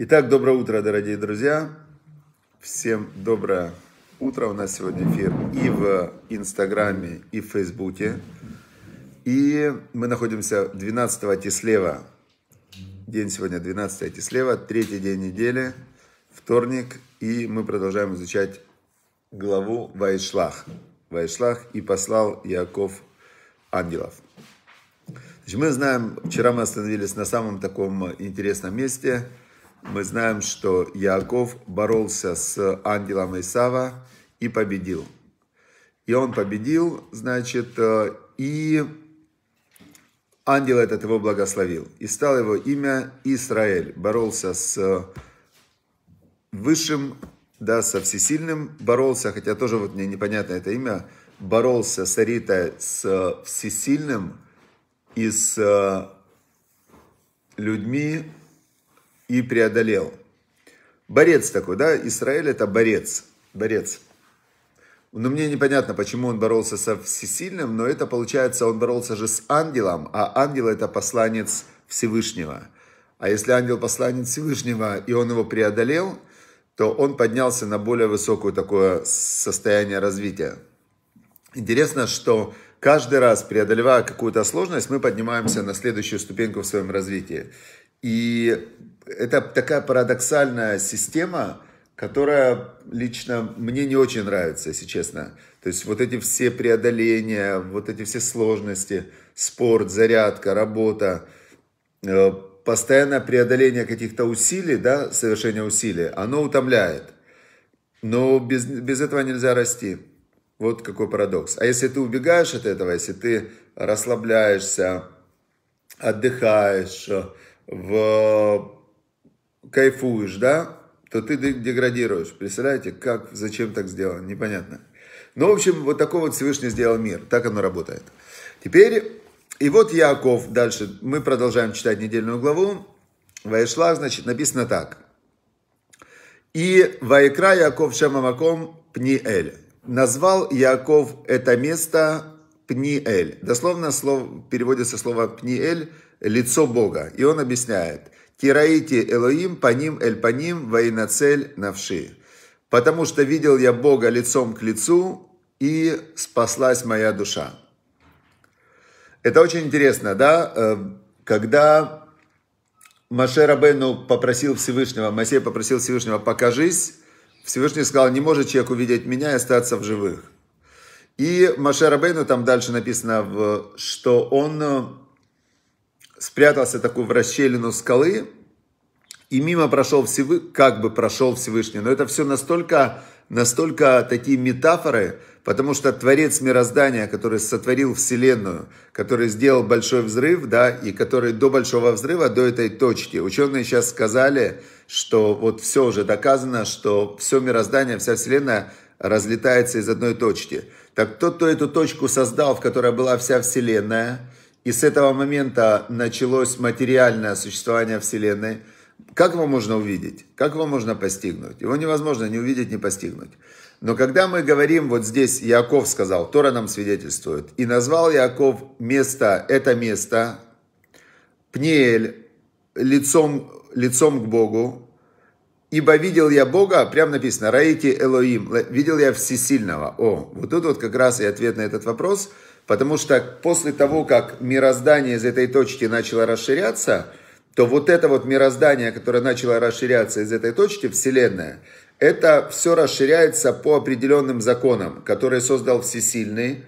Итак, доброе утро, дорогие друзья. Всем доброе утро. У нас сегодня эфир и в Инстаграме, и в Фейсбуке. И мы находимся 12-го Тислева. День сегодня 12 Тислева, третий день недели, вторник. И мы продолжаем изучать главу Вайшлах. Вайшлах и послал Яков ангелов. Значит, мы знаем, вчера мы остановились на самом таком интересном месте – мы знаем, что Яков боролся с ангелом Исава и победил. И он победил, значит, э, и ангел этот его благословил. И стал его имя Израиль. Боролся с высшим, да, со всесильным. Боролся, хотя тоже вот мне непонятно это имя, боролся с Аритой, с всесильным и с э, людьми, и преодолел. Борец такой, да? Израиль это борец. Борец. Но ну, мне непонятно, почему он боролся со всесильным, но это получается, он боролся же с ангелом, а ангел это посланец Всевышнего. А если ангел посланец Всевышнего, и он его преодолел, то он поднялся на более высокое такое состояние развития. Интересно, что каждый раз, преодолевая какую-то сложность, мы поднимаемся на следующую ступеньку в своем развитии. И это такая парадоксальная система, которая лично мне не очень нравится, если честно. То есть вот эти все преодоления, вот эти все сложности, спорт, зарядка, работа, э, постоянное преодоление каких-то усилий, да, совершение усилий, оно утомляет. Но без, без этого нельзя расти. Вот какой парадокс. А если ты убегаешь от этого, если ты расслабляешься, отдыхаешь, в... Э, кайфуешь, да, то ты деградируешь. Представляете, как, зачем так сделано, непонятно. Ну, в общем, вот такой вот Всевышний сделал мир. Так оно работает. Теперь, и вот Яков, дальше мы продолжаем читать недельную главу. Вайшлах, значит, написано так. И Вайкра Яков Шамамаком Пниэль. Назвал Яков это место Пниэль. Дословно слово, переводится слово Пниэль – лицо Бога. И он объясняет. «Кираити Элоим, паним эль паним, вайнацель навши». «Потому что видел я Бога лицом к лицу, и спаслась моя душа». Это очень интересно, да? Э, когда Маше Рабену попросил Всевышнего, Моисей попросил Всевышнего «покажись», Всевышний сказал, не может человек увидеть меня и остаться в живых. И Маше Рабейну, там дальше написано, что он э, спрятался такую в расщелину скалы, и мимо прошел Всевы, как бы прошел Всевышний. Но это все настолько, настолько такие метафоры, потому что Творец мироздания, который сотворил Вселенную, который сделал большой взрыв, да, и который до большого взрыва, до этой точки. Ученые сейчас сказали, что вот все уже доказано, что все мироздание, вся Вселенная – разлетается из одной точки. Так тот, кто эту точку создал, в которой была вся Вселенная, и с этого момента началось материальное существование Вселенной, как его можно увидеть? Как его можно постигнуть? Его невозможно не увидеть, не постигнуть. Но когда мы говорим, вот здесь Яков сказал, Тора нам свидетельствует, и назвал Яков место, это место, Пниэль, лицом, лицом к Богу, Ибо видел я Бога, прям написано, Раити Элоим, видел я Всесильного. О, вот тут вот как раз и ответ на этот вопрос, потому что после того, как мироздание из этой точки начало расширяться, то вот это вот мироздание, которое начало расширяться из этой точки, Вселенная, это все расширяется по определенным законам, которые создал Всесильный,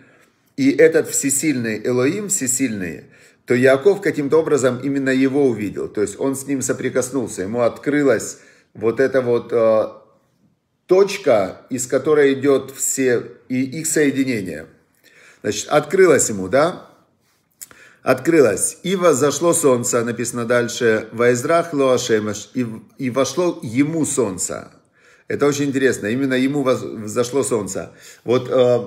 и этот Всесильный Элоим, Всесильный, то Яков каким-то образом именно его увидел, то есть он с ним соприкоснулся, ему открылось вот эта вот э, точка, из которой идет все и их соединение. Значит, открылось ему, да? Открылось. И зашло солнце, написано дальше. Ваизрах лоашемеш. И, и вошло ему солнце. Это очень интересно. Именно ему воз, солнце. Вот э,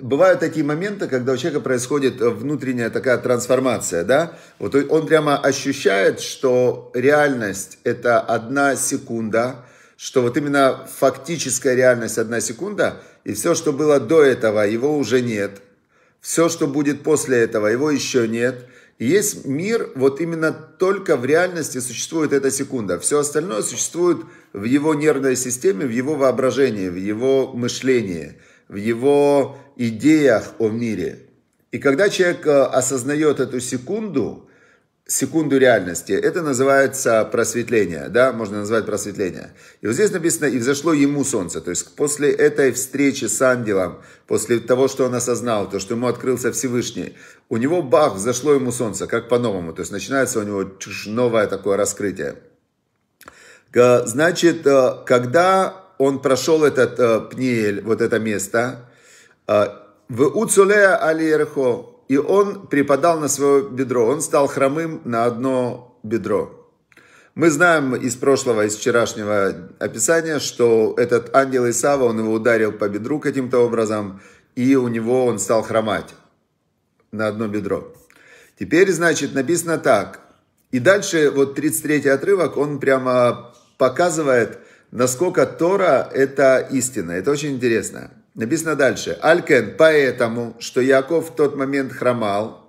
бывают такие моменты, когда у человека происходит э, внутренняя такая трансформация, да? Вот он прямо ощущает, что реальность – это одна секунда, что вот именно фактическая реальность – одна секунда, и все, что было до этого, его уже нет. Все, что будет после этого, его еще нет. есть мир, вот именно только в реальности существует эта секунда. Все остальное существует в его нервной системе, в его воображении, в его мышлении, в его идеях о мире. И когда человек э, осознает эту секунду, секунду реальности, это называется просветление, да, можно назвать просветление. И вот здесь написано, и взошло ему солнце, то есть после этой встречи с ангелом, после того, что он осознал, то, что ему открылся Всевышний, у него бах, взошло ему солнце, как по-новому, то есть начинается у него новое такое раскрытие. Значит, э, когда он прошел этот э, пниель, вот это место, а, В Уцулея Алиерхо. И он преподал на свое бедро. Он стал хромым на одно бедро. Мы знаем из прошлого, из вчерашнего описания, что этот ангел Исава, он его ударил по бедру каким-то образом, и у него он стал хромать на одно бедро. Теперь, значит, написано так. И дальше вот 33 отрывок, он прямо показывает, насколько Тора – это истина. Это очень интересно. Написано дальше. Алькен, поэтому, что Яков в тот момент хромал,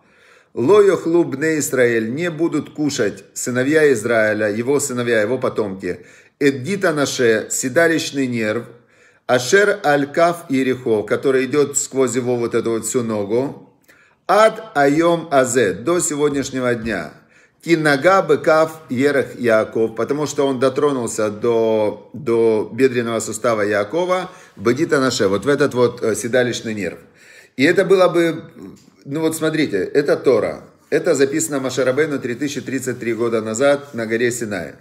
Лою хлубне Израиль не будут кушать сыновья Израиля, его сыновья, его потомки. Эддита наше, седалищный нерв, Ашер Алькав Ирихо, который идет сквозь его вот эту вот всю ногу, Ад Айом Азе, до сегодняшнего дня. Кинага быкав ерах Яков, потому что он дотронулся до, до бедренного сустава Якова, бедита наше, вот в этот вот э, седалищный нерв. И это было бы, ну вот смотрите, это Тора, это записано Машарабейну 3033 года назад на горе Синай.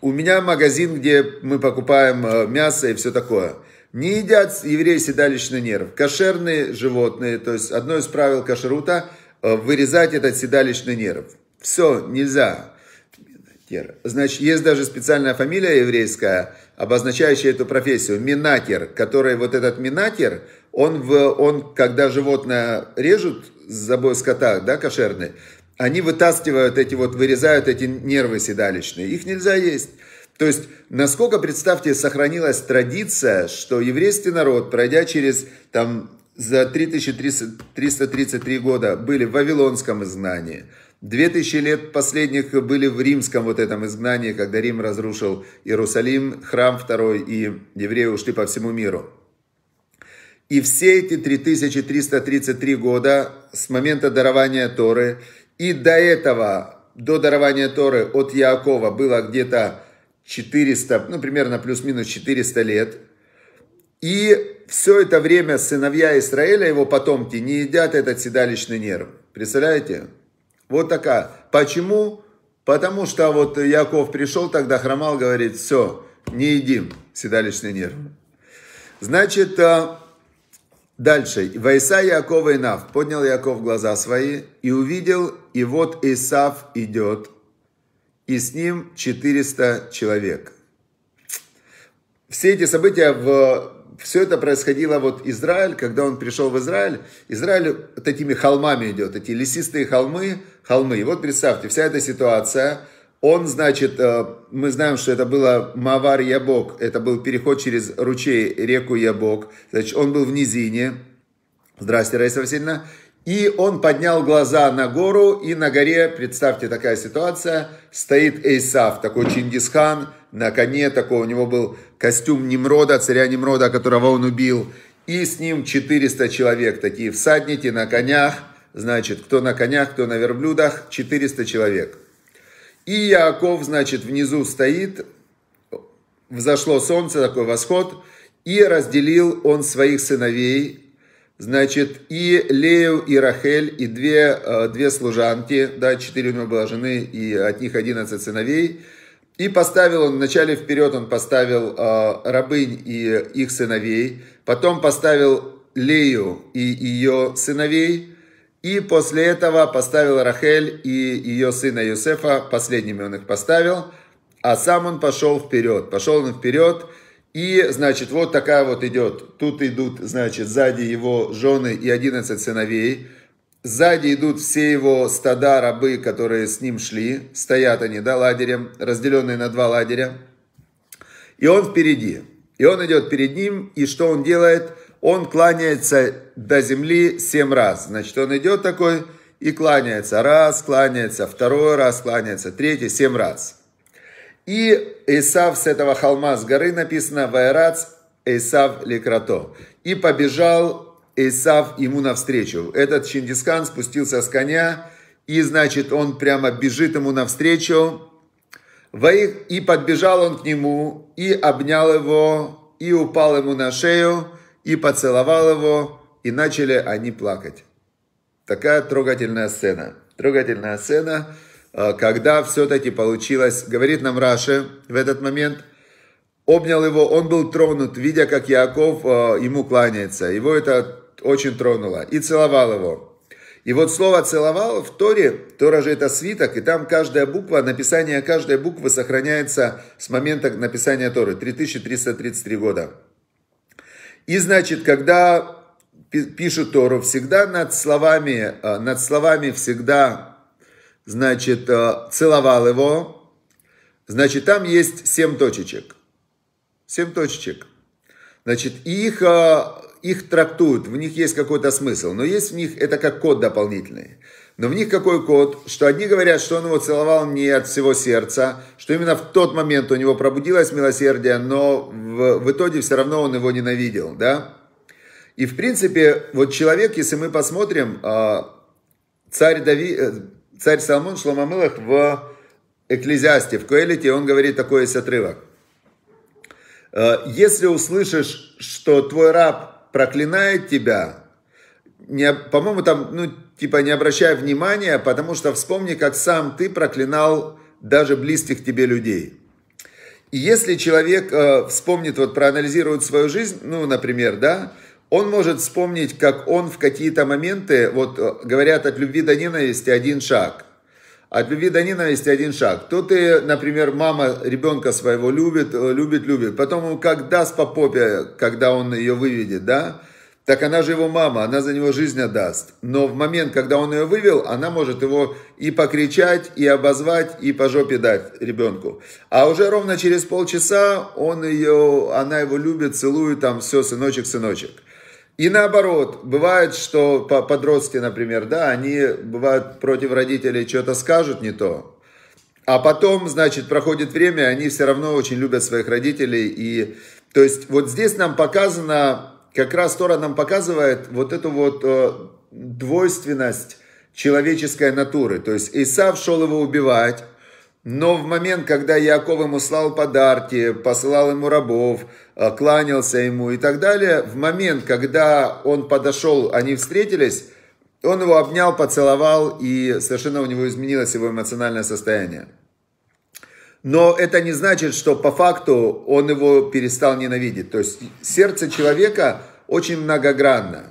У меня магазин, где мы покупаем э, мясо и все такое. Не едят евреи седалищный нерв. Кошерные животные, то есть одно из правил кашрута – Э, вырезать этот седалищный нерв. Все, нельзя Минатер. Значит, есть даже специальная фамилия еврейская, обозначающая эту профессию, минатер, который вот этот минатер, он, в, он когда животное режут с забой скота, да, кошерный, они вытаскивают эти вот, вырезают эти нервы седалищные. Их нельзя есть. То есть, насколько, представьте, сохранилась традиция, что еврейский народ, пройдя через там за 3333 года были в Вавилонском изгнании. 2000 лет последних были в римском вот этом изгнании, когда Рим разрушил Иерусалим, храм второй, и евреи ушли по всему миру. И все эти 3333 года с момента дарования Торы и до этого, до дарования Торы от Иакова было где-то 400, ну примерно плюс-минус 400 лет. И все это время сыновья Израиля, его потомки, не едят этот седалищный нерв. Представляете? Вот такая. Почему? Потому что вот Яков пришел тогда, хромал, говорит, все, не едим седалищный нерв. Значит, э, дальше. Вайса Якова и Нав. Поднял Яков глаза свои и увидел, и вот Исав идет, и с ним 400 человек все эти события в все это происходило вот Израиль, когда он пришел в Израиль, Израиль вот этими холмами идет, эти лесистые холмы, холмы. И вот представьте, вся эта ситуация, он, значит, э, мы знаем, что это было Мавар Ябок, это был переход через ручей, реку Ябок, значит, он был в низине, здрасте, Раиса Васильевна, и он поднял глаза на гору, и на горе, представьте, такая ситуация, стоит Эйсав, такой Чингисхан, на коне такого, у него был костюм Немрода, царя Немрода, которого он убил, и с ним 400 человек, такие всадники на конях, значит, кто на конях, кто на верблюдах, 400 человек. И Яков, значит, внизу стоит, взошло солнце, такой восход, и разделил он своих сыновей, значит, и Лею, и Рахель, и две, э, две служанки, да, четыре у него было жены, и от них 11 сыновей – и поставил он, вначале вперед он поставил э, рабынь и их сыновей, потом поставил Лею и ее сыновей, и после этого поставил Рахель и ее сына Юсефа, последними он их поставил, а сам он пошел вперед, пошел он вперед, и, значит, вот такая вот идет, тут идут, значит, сзади его жены и 11 сыновей – Сзади идут все его стада рабы, которые с ним шли. Стоят они, да, лагерем, разделенные на два лагеря. И он впереди. И он идет перед ним. И что он делает? Он кланяется до земли семь раз. Значит, он идет такой и кланяется раз, кланяется второй раз, кланяется третий, семь раз. И Исав с этого холма, с горы написано «Вайрац Исав Ликрато». И побежал Исав ему навстречу. Этот Чингисхан спустился с коня, и, значит, он прямо бежит ему навстречу. И подбежал он к нему, и обнял его, и упал ему на шею, и поцеловал его, и начали они плакать. Такая трогательная сцена. Трогательная сцена, э, когда все-таки получилось, говорит нам Раши в этот момент – обнял его, он был тронут, видя, как Яков э, ему кланяется. Его это очень тронуло. И целовал его. И вот слово «целовал» в Торе, Тора же это свиток, и там каждая буква, написание каждой буквы сохраняется с момента написания Торы, 3333 года. И значит, когда пишут Тору, всегда над словами, э, над словами всегда, значит, э, целовал его, значит, там есть семь точечек. Семь точечек. Значит, их, э, их трактуют, в них есть какой-то смысл, но есть в них, это как код дополнительный. Но в них какой код, что одни говорят, что он его целовал не от всего сердца, что именно в тот момент у него пробудилось милосердие, но в, в итоге все равно он его ненавидел, да? И в принципе, вот человек, если мы посмотрим, э, царь, Дави, э, царь Соломон Шламамылах в Экклезиасте, в Куэлите, он говорит такой есть отрывок – Э, если услышишь, что твой раб проклинает тебя, не, по-моему, там, ну, типа, не обращай внимания, потому что вспомни, как сам ты проклинал даже близких тебе людей. И если человек э, вспомнит, вот проанализирует свою жизнь, ну, например, да, он может вспомнить, как он в какие-то моменты, вот э, говорят от любви до ненависти один шаг – от любви до ненависти один шаг. Тут, ты, например, мама ребенка своего любит, э, любит, любит. Потом он как даст по попе, когда он ее выведет, да? Так она же его мама, она за него жизнь отдаст. Но в момент, когда он ее вывел, она может его и покричать, и обозвать, и по жопе дать ребенку. А уже ровно через полчаса он ее, она его любит, целует там, все, сыночек, сыночек. И наоборот, бывает, что подростки, например, да, они бывают против родителей что-то скажут не то, а потом, значит, проходит время, они все равно очень любят своих родителей. И, то есть, вот здесь нам показано, как раз Тора нам показывает вот эту вот э, двойственность человеческой натуры. То есть, Исав шел его убивать, но в момент, когда Яков ему слал подарки, посылал ему рабов, э, кланялся ему и так далее, в момент, когда он подошел, они встретились, он его обнял, поцеловал, и совершенно у него изменилось его эмоциональное состояние. Но это не значит, что по факту он его перестал ненавидеть. То есть сердце человека очень многогранно.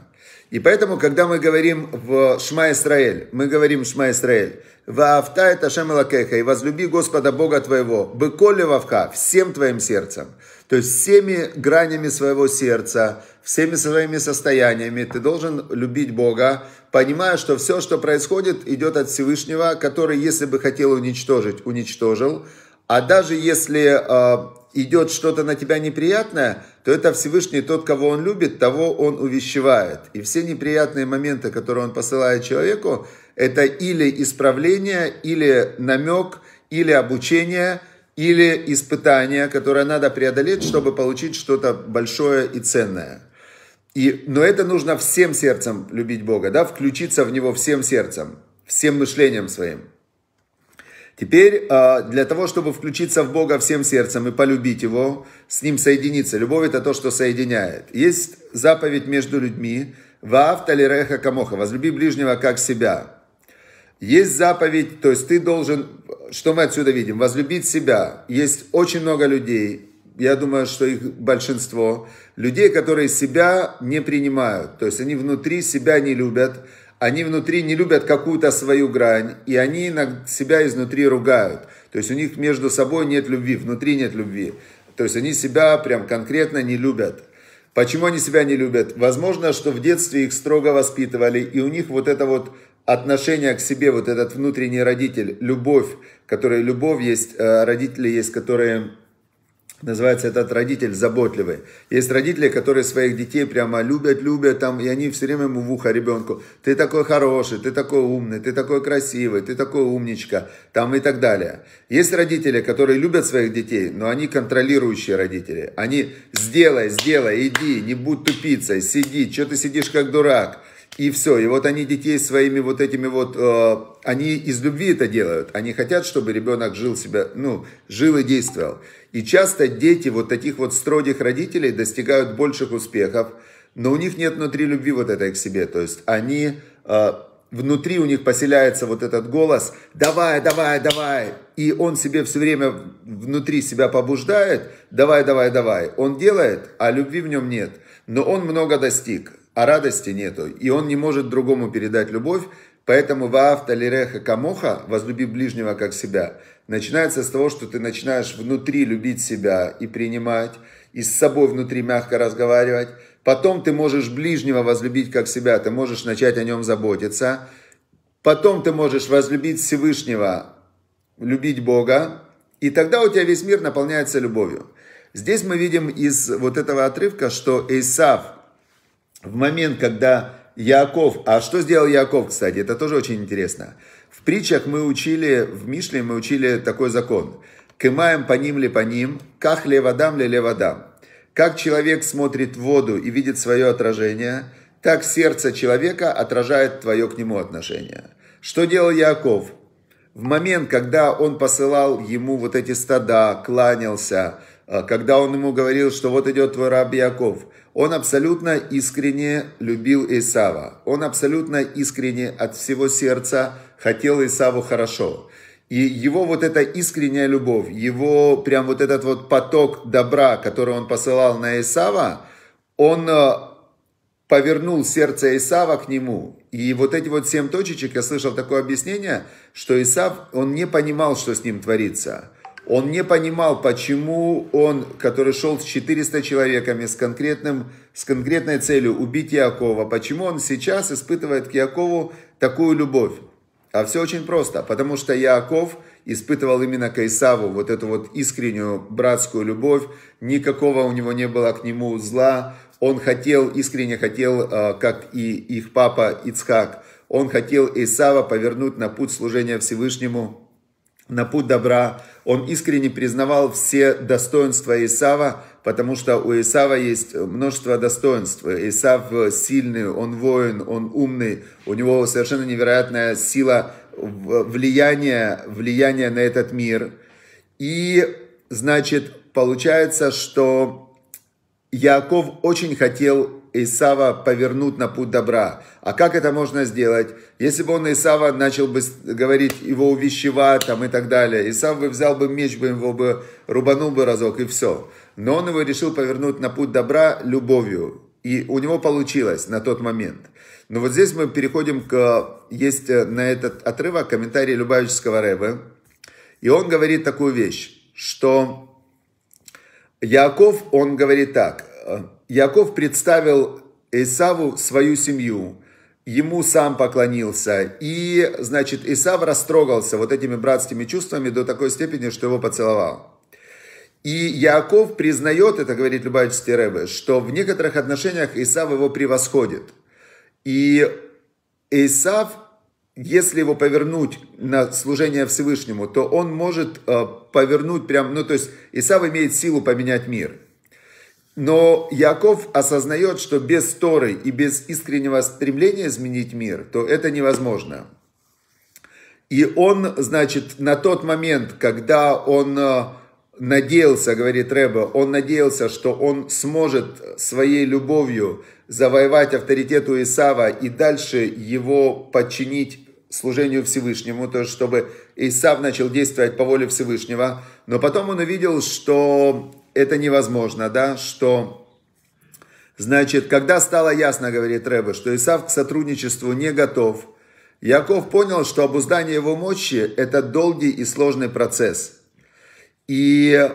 И поэтому, когда мы говорим в Шма Исраэль, мы говорим Шма Исраэль, «Ваавта это Шем и возлюби Господа Бога твоего, быколе вавка, всем твоим сердцем». То есть всеми гранями своего сердца, всеми своими состояниями ты должен любить Бога, понимая, что все, что происходит, идет от Всевышнего, который, если бы хотел уничтожить, уничтожил. А даже если а, идет что-то на тебя неприятное, то это Всевышний, тот, кого он любит, того он увещевает. И все неприятные моменты, которые он посылает человеку, это или исправление, или намек, или обучение, или испытание, которое надо преодолеть, чтобы получить что-то большое и ценное. И, но это нужно всем сердцем любить Бога, да, включиться в Него всем сердцем, всем мышлением своим. Теперь а, для того, чтобы включиться в Бога всем сердцем и полюбить Его, с Ним соединиться. Любовь – это то, что соединяет. Есть заповедь между людьми «Ваав талиреха камоха» – «Возлюби ближнего, как себя». Есть заповедь, то есть ты должен, что мы отсюда видим, возлюбить себя. Есть очень много людей, я думаю, что их большинство, людей, которые себя не принимают, то есть они внутри себя не любят, они внутри не любят какую-то свою грань, и они себя изнутри ругают. То есть у них между собой нет любви, внутри нет любви. То есть они себя прям конкретно не любят. Почему они себя не любят? Возможно, что в детстве их строго воспитывали, и у них вот это вот отношение к себе, вот этот внутренний родитель, любовь, которая любовь есть, э, родители есть, которые Называется этот родитель заботливый. Есть родители, которые своих детей прямо любят, любят, там, и они все время ему в ухо ребенку. Ты такой хороший, ты такой умный, ты такой красивый, ты такой умничка, там и так далее. Есть родители, которые любят своих детей, но они контролирующие родители. Они сделай, сделай, иди, не будь тупицей, сиди, что ты сидишь как дурак. И все, и вот они детей своими вот этими вот, э, они из любви это делают. Они хотят, чтобы ребенок жил себя, ну, жил и действовал. И часто дети вот таких вот строгих родителей достигают больших успехов, но у них нет внутри любви вот этой к себе. То есть они, э, внутри у них поселяется вот этот голос «давай, давай, давай». И он себе все время внутри себя побуждает «давай, давай, давай». Он делает, а любви в нем нет. Но он много достиг а радости нету. И он не может другому передать любовь, поэтому ваавта лиреха камоха, возлюби ближнего как себя, начинается с того, что ты начинаешь внутри любить себя и принимать, и с собой внутри мягко разговаривать. Потом ты можешь ближнего возлюбить как себя, ты можешь начать о нем заботиться. Потом ты можешь возлюбить Всевышнего, любить Бога, и тогда у тебя весь мир наполняется любовью. Здесь мы видим из вот этого отрывка, что Исав в момент, когда Яков, а что сделал Яков, кстати, это тоже очень интересно. В притчах мы учили, в Мишле мы учили такой закон. Кымаем по ним ли по ним, как левадам ли левадам. Как человек смотрит в воду и видит свое отражение, так сердце человека отражает твое к нему отношение. Что делал Яков? В момент, когда он посылал ему вот эти стада, кланялся, а, когда он ему говорил, что вот идет твой раб Яков, он абсолютно искренне любил Исава. Он абсолютно искренне от всего сердца хотел Исаву хорошо. И его вот эта искренняя любовь, его прям вот этот вот поток добра, который он посылал на Исава, он а, повернул сердце Исава к нему. И вот эти вот семь точечек, я слышал такое объяснение, что Исав, он не понимал, что с ним творится – он не понимал, почему он, который шел с 400 человеками, с, конкретным, с конкретной целью убить Якова, почему он сейчас испытывает к Якову такую любовь. А все очень просто, потому что Яков испытывал именно к Исаву вот эту вот искреннюю братскую любовь, никакого у него не было к нему зла, он хотел, искренне хотел, э, как и их папа Ицхак, он хотел Исава повернуть на путь служения Всевышнему, на путь добра, он искренне признавал все достоинства Исава, потому что у Исава есть множество достоинств. Исав сильный, он воин, он умный, у него совершенно невероятная сила влияния, влияния на этот мир. И, значит, получается, что Яков очень хотел Исава повернуть на путь добра. А как это можно сделать? Если бы он Исава начал бы говорить его увещевать там, и так далее, Исав бы взял бы меч, бы его бы рубанул бы разок и все. Но он его решил повернуть на путь добра любовью. И у него получилось на тот момент. Но вот здесь мы переходим к... Есть э, на этот отрывок комментарий Любавического Рэбе. И он говорит такую вещь, что Яков, он говорит так, э, Яков представил Исаву свою семью, ему сам поклонился. И, значит, Исав растрогался вот этими братскими чувствами до такой степени, что его поцеловал. И Яков признает, это говорит любая Рэбе, что в некоторых отношениях Исав его превосходит. И Исав, если его повернуть на служение Всевышнему, то он может э, повернуть прям, ну то есть Исав имеет силу поменять мир – но Яков осознает, что без Торы и без искреннего стремления изменить мир, то это невозможно. И он, значит, на тот момент, когда он э, надеялся, говорит Рэба, он надеялся, что он сможет своей любовью завоевать авторитет у Исава и дальше его подчинить служению Всевышнему, то есть чтобы Исав начал действовать по воле Всевышнего. Но потом он увидел, что это невозможно, да, что... Значит, когда стало ясно, говорит Рэбе, что Исав к сотрудничеству не готов, Яков понял, что обуздание его мощи – это долгий и сложный процесс. И,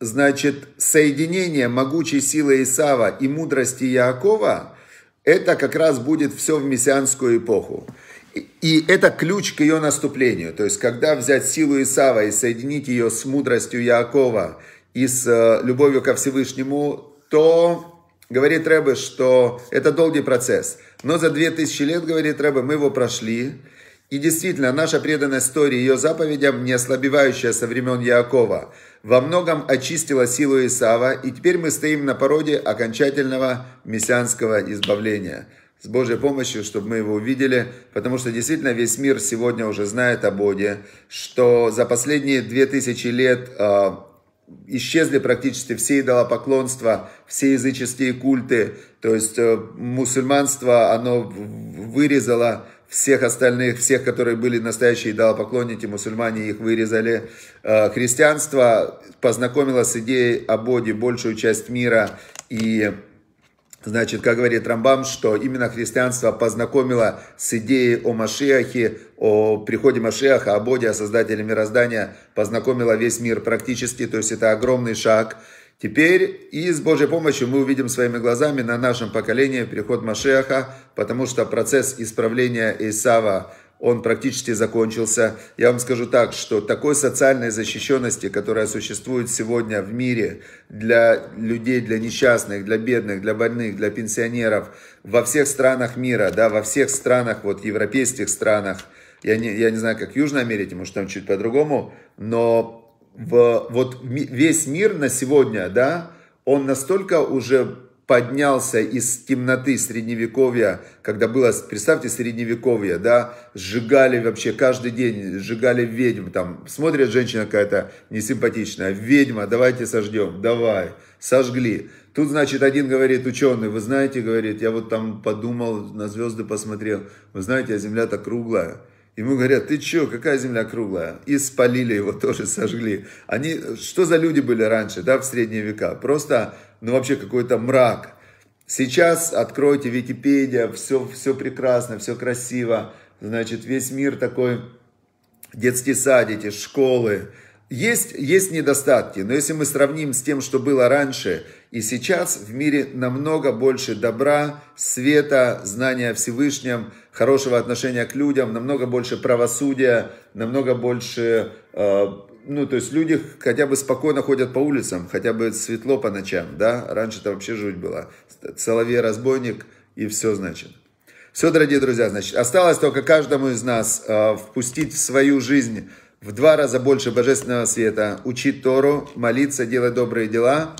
значит, соединение могучей силы Исава и мудрости Якова – это как раз будет все в мессианскую эпоху. И это ключ к ее наступлению. То есть, когда взять силу Исава и соединить ее с мудростью Якова – и с э, любовью ко Всевышнему, то говорит Рэбе, что это долгий процесс. Но за 2000 лет, говорит Рэбе, мы его прошли. И действительно, наша преданная история, ее заповедям, не ослабевающая со времен Якова, во многом очистила силу Исава, и теперь мы стоим на породе окончательного мессианского избавления. С Божьей помощью, чтобы мы его увидели, потому что действительно весь мир сегодня уже знает о Боге, что за последние две тысячи лет а, исчезли практически все идолопоклонства, все языческие культы. То есть э, мусульманство, оно вырезало всех остальных, всех, которые были настоящие идолопоклонники, мусульмане их вырезали. Э, христианство познакомило с идеей о Боге большую часть мира и Значит, как говорит Рамбам, что именно христианство познакомило с идеей о Машиахе, о приходе Машиаха, о Боде, о создателе мироздания, познакомило весь мир практически, то есть это огромный шаг. Теперь и с Божьей помощью мы увидим своими глазами на нашем поколении приход Машиаха, потому что процесс исправления Исава он практически закончился. Я вам скажу так, что такой социальной защищенности, которая существует сегодня в мире для людей, для несчастных, для бедных, для больных, для пенсионеров, во всех странах мира, да, во всех странах, вот европейских странах, я не, я не знаю, как Южная Америка, может там чуть по-другому, но в, вот весь мир на сегодня, да, он настолько уже поднялся из темноты средневековья, когда было, представьте, средневековье, да, сжигали вообще каждый день, сжигали ведьм, там, смотрит женщина какая-то несимпатичная, ведьма, давайте сождем, давай, сожгли. Тут, значит, один говорит, ученый, вы знаете, говорит, я вот там подумал, на звезды посмотрел, вы знаете, а Земля-то круглая. Ему говорят, ты чё, какая земля круглая? И спалили его тоже, сожгли. Они, что за люди были раньше, да, в средние века? Просто ну вообще какой-то мрак. Сейчас откройте Википедия, все, все прекрасно, все красиво. Значит, весь мир такой, детские садики, школы. Есть, есть недостатки, но если мы сравним с тем, что было раньше, и сейчас в мире намного больше добра, света, знания о Всевышнем, хорошего отношения к людям, намного больше правосудия, намного больше э, ну, то есть люди хотя бы спокойно ходят по улицам, хотя бы светло по ночам, да, раньше это вообще жуть была. Соловей разбойник и все, значит. Все, дорогие друзья, значит, осталось только каждому из нас э, впустить в свою жизнь в два раза больше божественного света, учить Тору, молиться, делать добрые дела,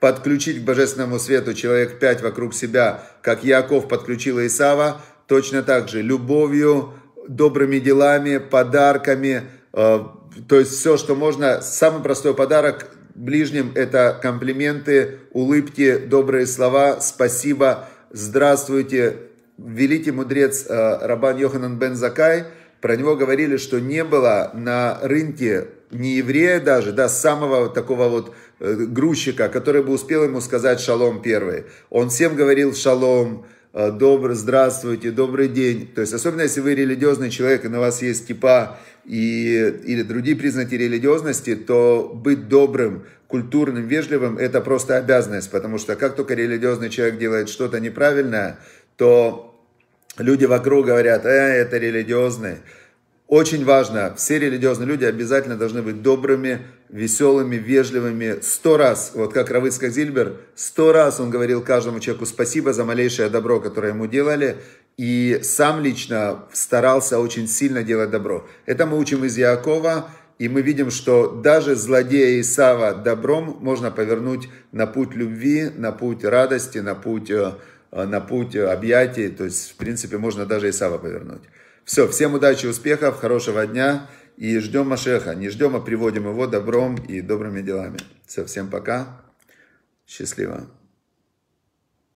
подключить к божественному свету человек пять вокруг себя, как Яков подключил Исава, точно так же любовью, добрыми делами, подарками, э, то есть все, что можно. Самый простой подарок ближним – это комплименты, улыбки, добрые слова, спасибо, здравствуйте. Великий мудрец э, Рабан Йоханан бен Закай, про него говорили, что не было на рынке ни еврея даже, да, самого такого вот э, грузчика, который бы успел ему сказать шалом первый. Он всем говорил шалом, а, добрый, здравствуйте, добрый день. То есть, особенно если вы религиозный человек, и на вас есть типа и, или другие признаки религиозности, то быть добрым, культурным, вежливым – это просто обязанность, потому что как только религиозный человек делает что-то неправильное, то люди вокруг говорят, э, это религиозный, очень важно, все религиозные люди обязательно должны быть добрыми, веселыми, вежливыми. Сто раз, вот как Равыцкак Зильбер, сто раз он говорил каждому человеку спасибо за малейшее добро, которое ему делали, и сам лично старался очень сильно делать добро. Это мы учим из Якова, и мы видим, что даже злодея Исава добром можно повернуть на путь любви, на путь радости, на путь, э, на путь э, объятий. То есть, в принципе, можно даже Исава повернуть. Все, всем удачи, успехов, хорошего дня. И ждем Машеха. Не ждем, а приводим его добром и добрыми делами. Все, всем пока. Счастливо.